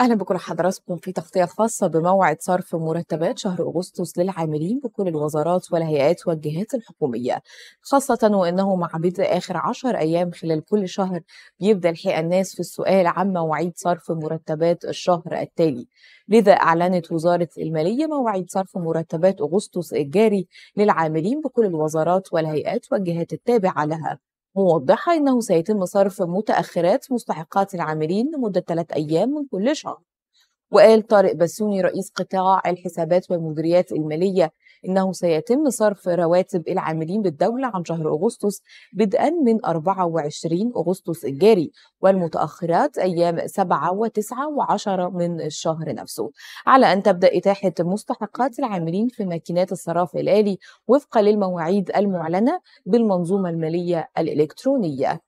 أهلا بكم حضراتكم في تغطية خاصة بموعد صرف مرتبات شهر أغسطس للعاملين بكل الوزارات والهيئات والجهات الحكومية خاصة وأنه مع بدء آخر عشر أيام خلال كل شهر بيبدأ الحقيقة الناس في السؤال عن مواعيد صرف مرتبات الشهر التالي لذا أعلنت وزارة المالية مواعيد صرف مرتبات أغسطس الجاري للعاملين بكل الوزارات والهيئات والجهات التابعة لها موضحة أنه سيتم صرف متأخرات مستحقات العاملين لمدة ثلاث أيام من كل شهر وقال طارق بسوني رئيس قطاع الحسابات والمديريات المالية إنه سيتم صرف رواتب العاملين بالدولة عن شهر أغسطس بدءا من 24 أغسطس الجاري والمتأخرات أيام 7 و9 و10 من الشهر نفسه على أن تبدأ إتاحة مستحقات العاملين في ماكينات الصراف الآلي وفقا للمواعيد المعلنة بالمنظومة المالية الإلكترونية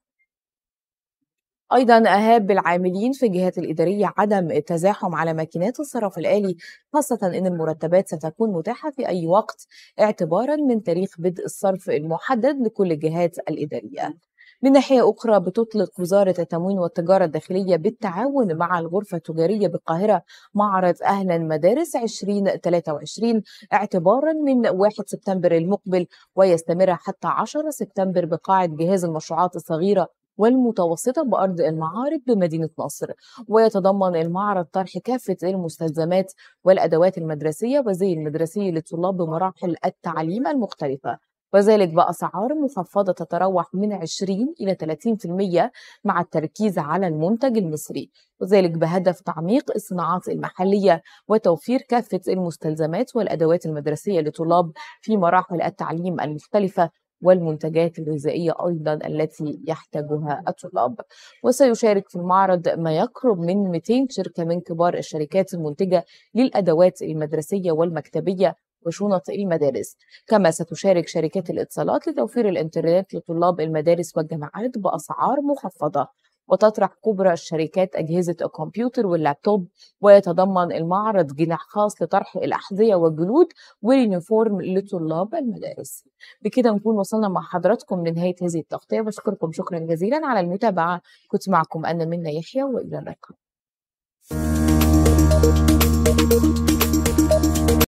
أيضا أهاب العاملين في الجهات الإدارية عدم التزاحم على ماكينات الصرف الآلي خاصة أن المرتبات ستكون متاحة في أي وقت اعتبارا من تاريخ بدء الصرف المحدد لكل الجهات الإدارية من ناحية أخرى بتطلق وزارة التموين والتجارة الداخلية بالتعاون مع الغرفة التجارية بالقاهرة معرض أهلا مدارس 2023 اعتبارا من 1 سبتمبر المقبل ويستمر حتى 10 سبتمبر بقاعة جهاز المشروعات الصغيرة والمتوسطة بأرض المعارض بمدينة نصر ويتضمن المعرض طرح كافة المستلزمات والأدوات المدرسية وزي المدرسي للطلاب بمراحل التعليم المختلفة وذلك بأسعار مخفضة تتراوح من 20 إلى 30% مع التركيز على المنتج المصري وذلك بهدف تعميق الصناعات المحلية وتوفير كافة المستلزمات والأدوات المدرسية لطلاب في مراحل التعليم المختلفة والمنتجات الغذائية أيضا التي يحتاجها الطلاب وسيشارك في المعرض ما يقرب من 200 شركة من كبار الشركات المنتجة للأدوات المدرسية والمكتبية وشنط المدارس كما ستشارك شركات الاتصالات لتوفير الانترنت لطلاب المدارس والجامعات بأسعار مخفضة وتطرح كبرى الشركات أجهزة الكمبيوتر واللابتوب ويتضمن المعرض جناح خاص لطرح الأحذية والجلود واليونيفورم لطلاب المدارس بكده نكون وصلنا مع حضراتكم لنهاية هذه التغطية بشكركم شكرا جزيلا على المتابعة كنت معكم أنا منا يحيى وإلى اللقاء thank you